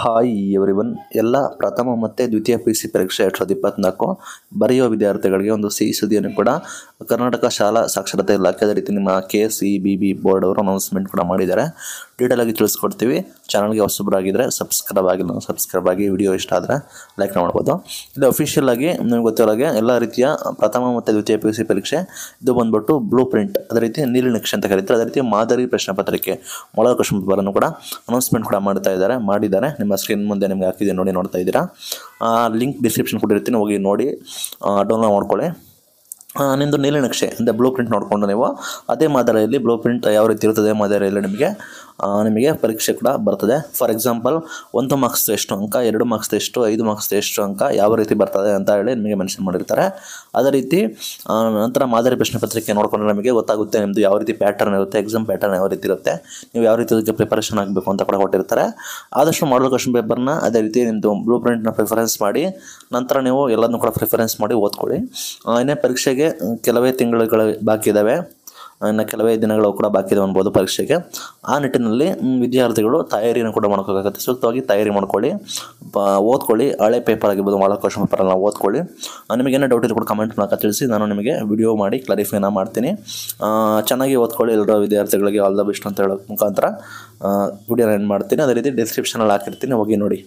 hi one ಎಲ್ಲ ಪ್ರಥಮ ಮತ್ತು ದ್ವಿತೀಯ ಪಿ ಸಿ ಪರೀಕ್ಷೆ ಎರಡು ಸಾವಿರದ ಇಪ್ಪತ್ತ್ನಾಲ್ಕು ಬರೆಯುವ ವಿದ್ಯಾರ್ಥಿಗಳಿಗೆ ಒಂದು ಸಿಹಿ ಸುದ್ದಿಯನ್ನು ಕೂಡ ಕರ್ನಾಟಕ ಶಾಲಾ ಸಾಕ್ಷರತೆ ಇಲಾಖೆ ಅದೇ ರೀತಿ ನಿಮ್ಮ K S E B B board ಅವರು ಅನೌನ್ಸ್ಮೆಂಟ್ ಕೂಡ ಮಾಡಿದ್ದಾರೆ ಡೀಟೇಲಾಗಿ ತಿಳಿಸ್ಕೊಡ್ತೀವಿ ಚಾನಲ್ಗೆ ಹೊಸಬ್ರಾಗಿದ್ದರೆ ಸಬ್ಸ್ಕ್ರೈಬ್ ಆಗಿಲ್ಲ ಸಬ್ಸ್ಕ್ರೈಬ್ ಆಗಿ ವಿಡಿಯೋ ಇಷ್ಟ ಆದರೆ ಲೈಕ್ ಮಾಡ್ಬೋದು ಇದು ಅಫಿಷಿಯಲಾಗಿ ನಿಮ್ಗೆ ಹಾಗೆ ಎಲ್ಲ ರೀತಿಯ ಪ್ರಥಮ ಮತ್ತು ದ್ವಿತೀಯ ಪಿ ಯು ಸಿ ಪರೀಕ್ಷೆ ಇದು ಬಂದ್ಬಿಟ್ಟು ಬ್ಲೂ ಪ್ರಿಂಟ್ ಅದೇ ರೀತಿ ನಕ್ಷೆ ಅಂತ ಕರೀತಾರೆ ಅದೇ ರೀತಿ ಮಾದರಿ ಪ್ರಶ್ನೆ ಪತ್ರಿಕೆ ಮೊಳ ಕೃಷ್ಣ ಪೇಪರನ್ನು ಕೂಡ ಅನೌನ್ಸ್ಮೆಂಟ್ ಕೂಡ ಮಾಡ್ತಾ ಇದ್ದಾರೆ ಮಾಡಿದ್ದಾರೆ ನಿಮ್ಮ ಸ್ಕ್ರೀನ್ ಮುಂದೆ ನಿಮಗೆ ಹಾಕಿದೆ ನೋಡಿ ನೋಡ್ತಾ ಇದ್ದೀರಾ ಲಿಂಕ್ ಡಿಸ್ಕ್ರಿಪ್ಷನ್ ಕೊಟ್ಟಿರ್ತೀನಿ ಹೋಗಿ ನೋಡಿ ಡೌನ್ಲೋಡ್ ಮಾಡ್ಕೊಳ್ಳಿ ನಿಮ್ಮದು ನಕ್ಷೆ ಅಂದರೆ ಬ್ಲೂ ಪ್ರಿಂಟ್ ನೋಡಿಕೊಂಡು ನೀವು ಅದೇ ಮಾದರಿಯಲ್ಲಿ ಬ್ಲೂ ಪ್ರಿಂಟ್ ಯಾವ ರೀತಿ ಇರುತ್ತದೆ ಮಾದರಿಯಲ್ಲಿ ನಿಮಗೆ ನಿಮಗೆ ಪರೀಕ್ಷೆ ಕೂಡ ಬರ್ತದೆ ಫಾರ್ ಎಕ್ಸಾಂಪಲ್ ಒಂದು ಮಾರ್ಕ್ಸ್ ಎಷ್ಟು ಅಂಕ ಎರಡು ಮಾರ್ಕ್ಸ್ ಎಷ್ಟು ಐದು ಮಾರ್ಕ್ಸ್ ಎಷ್ಟು ಅಂಕ ಯಾವ ರೀತಿ ಬರ್ತದೆ ಅಂತ ಹೇಳಿ ನಿಮಗೆ ಮೆನ್ಷನ್ ಮಾಡಿರ್ತಾರೆ ಅದೇ ರೀತಿ ನಂತರ ಮಾದರಿ ಪ್ರಶ್ನೆ ಪತ್ರಿಕೆ ನೋಡಿಕೊಂಡ್ರೆ ನಿಮಗೆ ಗೊತ್ತಾಗುತ್ತೆ ನಿಮ್ಮದು ಯಾವ ರೀತಿ ಪ್ಯಾಟರ್ನ್ ಇರುತ್ತೆ ಎಕ್ಸಾಮ್ ಪ್ಯಾಟರ್ನ್ ಯಾವ ರೀತಿ ಇರುತ್ತೆ ನೀವು ಯಾವ ರೀತಿ ಅದಕ್ಕೆ ಪ್ರಿಪರೇಷನ್ ಆಗಬೇಕು ಅಂತ ಕೂಡ ಕೊಟ್ಟಿರ್ತಾರೆ ಆದಷ್ಟು ಮಾಡಲ್ ಕ್ವಶನ್ ಪೇಪರ್ನ ಅದೇ ರೀತಿ ನಿಮ್ಮದು ಬ್ಲೂ ಪ್ರಿಂಟ್ನ ಪ್ರಿಫರೆನ್ಸ್ ಮಾಡಿ ನಂತರ ನೀವು ಎಲ್ಲದನ್ನೂ ಕೂಡ ಪ್ರಿಫರೆನ್ಸ್ ಮಾಡಿ ಓದ್ಕೊಳ್ಳಿ ಇನ್ನೇ ಪರೀಕ್ಷೆಗೆ ಕೆಲವೇ ತಿಂಗಳುಗಳ ಬಾಕಿ ಇದ್ದಾವೆ ಇನ್ನು ಕೆಲವೇ ದಿನಗಳು ಕೂಡ ಬಾಕಿ ಇದೆ ಅನ್ಬೋದು ಪರೀಕ್ಷೆಗೆ ಆ ನಿಟ್ಟಿನಲ್ಲಿ ವಿದ್ಯಾರ್ಥಿಗಳು ತಯಾರಿಯನ್ನು ಕೂಡ ಮಾಡ್ಕೋಬೇಕಾಗುತ್ತೆ ಸೂಕ್ತವಾಗಿ ತಯಾರಿ ಮಾಡ್ಕೊಳ್ಳಿ ಓದ್ಕೊಳ್ಳಿ ಹಳೆ ಪೇಪರ್ ಆಗಿರ್ಬೋದು ಮಾಡೋ ಕ್ವಶನ್ ಪೇಪರನ್ನು ಓದ್ಕೊಳ್ಳಿ ನಿಮಗೇನೋ ಡೌಟ್ ಇದ್ರು ಕೂಡ ಕಮೆಂಟ್ ಮೂಲಕ ತಿಳಿಸಿ ನಾನು ನಿಮಗೆ ವಿಡಿಯೋ ಮಾಡಿ ಕ್ಲಾರಿಫೈನ ಮಾಡ್ತೀನಿ ಚೆನ್ನಾಗಿ ಓದ್ಕೊಳ್ಳಿ ಎಲ್ಲರ ವಿದ್ಯಾರ್ಥಿಗಳಿಗೆ ಆಲ್ ದ ಬೆಸ್ಟ್ ಅಂತ ಹೇಳೋ ಮುಖಾಂತರ ವಿಡಿಯೋನ ಏನು ಮಾಡ್ತೀನಿ ಅದೇ ರೀತಿ ಡಿಸ್ಕ್ರಿಪ್ಷನಲ್ಲಿ ಹಾಕಿರ್ತೀನಿ ಹೋಗಿ ನೋಡಿ